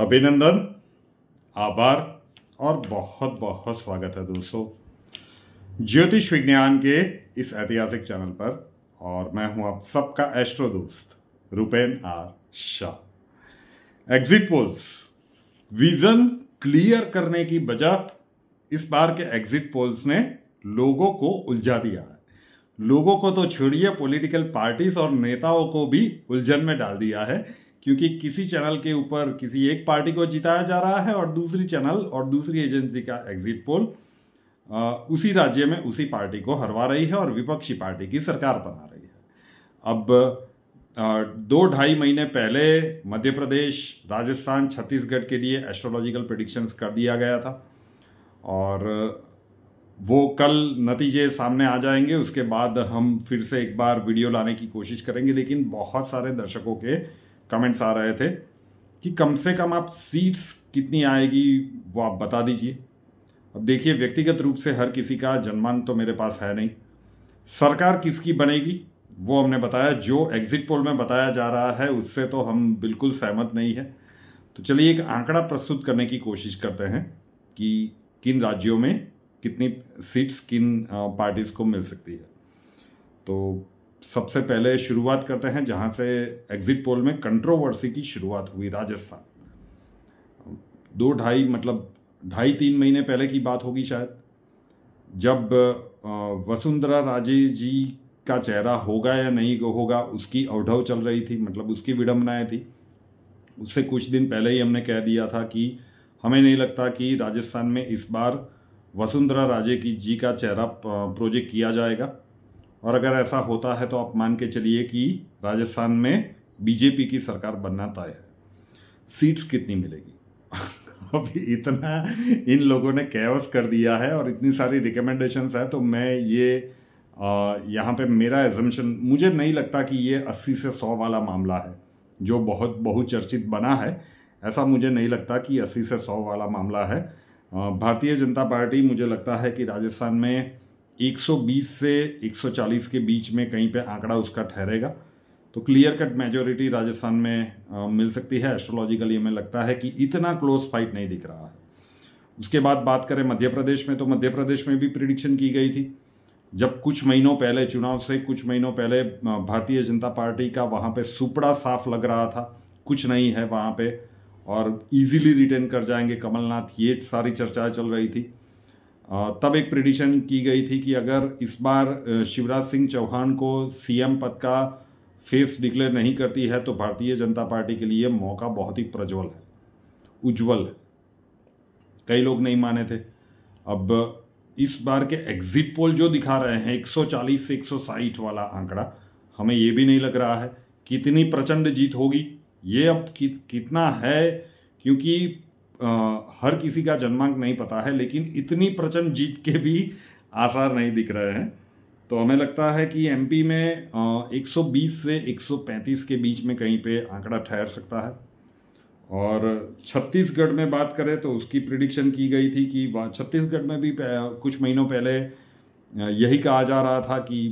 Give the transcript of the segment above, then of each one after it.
अभिनंदन आभार और बहुत बहुत स्वागत है दोस्तों ज्योतिष विज्ञान के इस ऐतिहासिक चैनल पर और मैं हूं आप सबका एस्ट्रो दोस्त Rupen R Shah exit polls vision clear करने की बजाय इस बार के एग्जिट पोल्स ने लोगों को उलझा दिया है लोगों को तो छोड़िए पॉलिटिकल पार्टीज और नेताओं को भी उलझन में डाल दिया है क्योंकि किसी चैनल के ऊपर किसी एक पार्टी को जिताया जा रहा है और दूसरी चैनल और दूसरी एजेंसी का एग्जिट पोल उसी राज्य में उसी पार्टी को हरवा रही है और विपक्षी पार्टी की सरकार बना रही है अब दो ढाई महीने पहले मध्य प्रदेश राजस्थान छत्तीसगढ़ के लिए एस्ट्रोलॉजिकल प्रडिक्शंस कर दिया गया था और वो कल नतीजे सामने आ जाएंगे उसके बाद हम फिर से एक बार वीडियो लाने की कोशिश करेंगे लेकिन बहुत सारे दर्शकों के कमेंट्स आ रहे थे कि कम से कम आप सीट्स कितनी आएगी वो आप बता दीजिए अब देखिए व्यक्तिगत रूप से हर किसी का जनमान तो मेरे पास है नहीं सरकार किसकी बनेगी वो हमने बताया जो एग्जिट पोल में बताया जा रहा है उससे तो हम बिल्कुल सहमत नहीं है तो चलिए एक आंकड़ा प्रस्तुत करने की कोशिश करते हैं कि किन राज्यों में कितनी सीट्स किन पार्टीज़ को मिल सकती है तो सबसे पहले शुरुआत करते हैं जहाँ से एग्जिट पोल में कंट्रोवर्सी की शुरुआत हुई राजस्थान दो ढाई मतलब ढाई तीन महीने पहले की बात होगी शायद जब वसुंधरा राजे जी का चेहरा होगा या नहीं होगा उसकी अवढव चल रही थी मतलब उसकी विडम्बनाएं थी उससे कुछ दिन पहले ही हमने कह दिया था कि हमें नहीं लगता कि राजस्थान में इस बार वसुंधरा राजे की जी का चेहरा प्रोजेक्ट किया जाएगा और अगर ऐसा होता है तो आप मान के चलिए कि राजस्थान में बीजेपी की सरकार बनना तय है सीट्स कितनी मिलेगी अभी इतना इन लोगों ने कैवस कर दिया है और इतनी सारी रिकमेंडेशंस है तो मैं ये यहाँ पे मेरा एजम्पन मुझे नहीं लगता कि ये 80 से 100 वाला मामला है जो बहुत बहुचर्चित बना है ऐसा मुझे नहीं लगता कि 80 से 100 वाला मामला है भारतीय जनता पार्टी मुझे लगता है कि राजस्थान में 120 से 140 के बीच में कहीं पे आंकड़ा उसका ठहरेगा तो क्लियर कट मेजोरिटी राजस्थान में आ, मिल सकती है एस्ट्रोलॉजिकली हमें लगता है कि इतना क्लोज फाइट नहीं दिख रहा है उसके बाद बात करें मध्य प्रदेश में तो मध्य प्रदेश में भी प्रिडिक्शन की गई थी जब कुछ महीनों पहले चुनाव से कुछ महीनों पहले भारतीय जनता पार्टी का वहाँ पे सुपड़ा साफ लग रहा था कुछ नहीं है वहाँ पे और इजीली रिटेन कर जाएंगे कमलनाथ ये सारी चर्चाएं चल रही थी तब एक प्रिडिशन की गई थी कि अगर इस बार शिवराज सिंह चौहान को सीएम पद का फेस डिक्लेयर नहीं करती है तो भारतीय जनता पार्टी के लिए मौका बहुत ही प्रज्वल है उज्जवल है कई लोग नहीं माने थे अब इस बार के एग्जिट पोल जो दिखा रहे हैं 140 से एक वाला आंकड़ा हमें ये भी नहीं लग रहा है कितनी प्रचंड जीत होगी ये अब कि, कितना है क्योंकि हर किसी का जन्मांक नहीं पता है लेकिन इतनी प्रचंड जीत के भी आसार नहीं दिख रहे हैं तो हमें लगता है कि एमपी में आ, 120 से 135 के बीच में कहीं पे आंकड़ा ठहर सकता है और छत्तीसगढ़ में बात करें तो उसकी प्रिडिक्शन की गई थी कि छत्तीसगढ़ में भी कुछ महीनों पहले यही कहा जा रहा था कि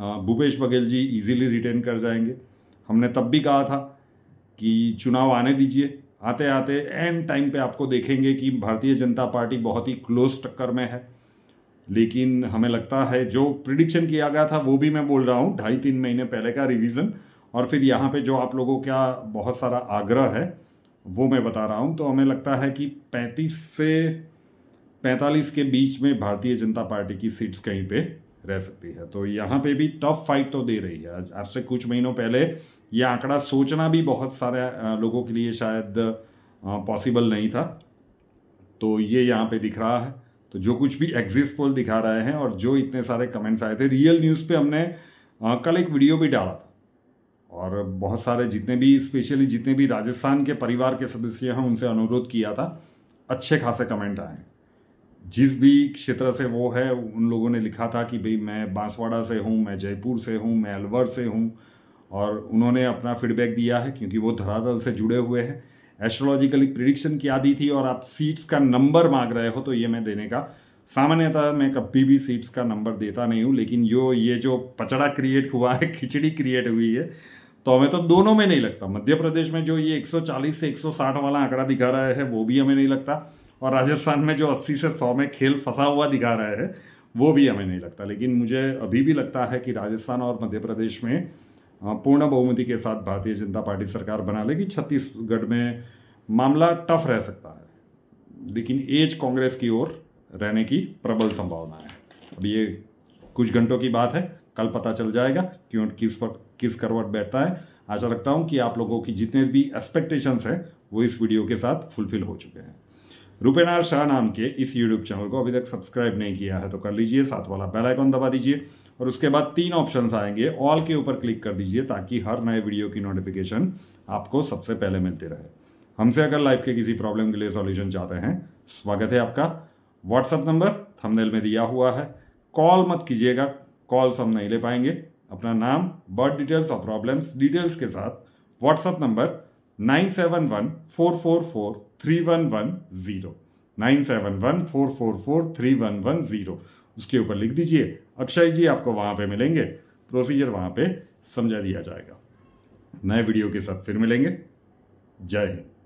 भूपेश बघेल जी इजीली रिटेन कर जाएंगे हमने तब भी कहा था कि चुनाव आने दीजिए आते आते एंड टाइम पे आपको देखेंगे कि भारतीय जनता पार्टी बहुत ही क्लोज टक्कर में है लेकिन हमें लगता है जो प्रिडिक्शन किया गया था वो भी मैं बोल रहा हूँ ढाई तीन महीने पहले का रिवीजन और फिर यहाँ पे जो आप लोगों का बहुत सारा आग्रह है वो मैं बता रहा हूँ तो हमें लगता है कि 35 से 45 के बीच में भारतीय जनता पार्टी की सीट्स कहीं पे रह सकती है तो यहाँ पे भी टफ फाइट तो दे रही है आज से कुछ महीनों पहले ये आंकड़ा सोचना भी बहुत सारे लोगों के लिए शायद पॉसिबल नहीं था तो ये यहाँ पे दिख रहा है तो जो कुछ भी एग्जिस्ट पोल दिखा रहे हैं और जो इतने सारे कमेंट्स आए थे रियल न्यूज़ पे हमने कल एक वीडियो भी डाला था और बहुत सारे जितने भी स्पेशली जितने भी राजस्थान के परिवार के सदस्य हैं उनसे अनुरोध किया था अच्छे खासे कमेंट आए जिस भी क्षेत्र से वो है उन लोगों ने लिखा था कि भाई मैं बांसवाड़ा से हूँ मैं जयपुर से हूँ मैं अलवर से हूँ और उन्होंने अपना फीडबैक दिया है क्योंकि वो धरातल से जुड़े हुए हैं एस्ट्रोलॉजिकली प्रिडिक्शन किया दी थी और आप सीट्स का नंबर मांग रहे हो तो ये मैं देने का सामान्यतः मैं कभी भी सीट्स का नंबर देता नहीं हूँ लेकिन यो ये जो पचड़ा क्रिएट हुआ है खिचड़ी क्रिएट हुई है तो हमें तो दोनों में नहीं लगता मध्य प्रदेश में जो ये 140 से 160 वाला आंकड़ा दिखा रहा है वो भी हमें नहीं लगता और राजस्थान में जो 80 से 100 में खेल फंसा हुआ दिखा रहा है वो भी हमें नहीं लगता लेकिन मुझे अभी भी लगता है कि राजस्थान और मध्य प्रदेश में हाँ, पूर्ण बहुमति के साथ भारतीय जनता पार्टी सरकार बना लेगी छत्तीसगढ़ में मामला टफ रह सकता है लेकिन एज कांग्रेस की ओर रहने की प्रबल संभावना है अब ये कुछ घंटों की बात है कल पता चल जाएगा क्यों किस पर किस करवट बैठता है आशा रखता हूँ कि आप लोगों की जितने भी एक्सपेक्टेशंस हैं वो इस वीडियो के साथ फुलफिल हो चुके हैं रुपेनार शाह नाम के इस यूट्यूब चैनल को अभी तक सब्सक्राइब नहीं किया है तो कर लीजिए साथ वाला बेल आइकॉन दबा दीजिए और उसके बाद तीन ऑप्शन आएंगे ऑल के ऊपर क्लिक कर दीजिए ताकि हर नए वीडियो की नोटिफिकेशन आपको सबसे पहले मिलते रहे हमसे अगर लाइफ के किसी प्रॉब्लम के लिए सॉल्यूशन चाहते हैं स्वागत है आपका व्हाट्सएप नंबर थंबनेल में दिया हुआ है कॉल मत कीजिएगा कॉल्स हम नहीं ले पाएंगे अपना नाम बर्थ डिटेल्स और प्रॉब्लम्स डिटेल्स के साथ WhatsApp number nine seven one four four four three one one zero nine seven one four four four three one one zero उसके ऊपर लिख दीजिए अक्षय जी आपको वहाँ पे मिलेंगे प्रोसीजर वहाँ पे समझा दिया जाएगा नए वीडियो के साथ फिर मिलेंगे जय हिंद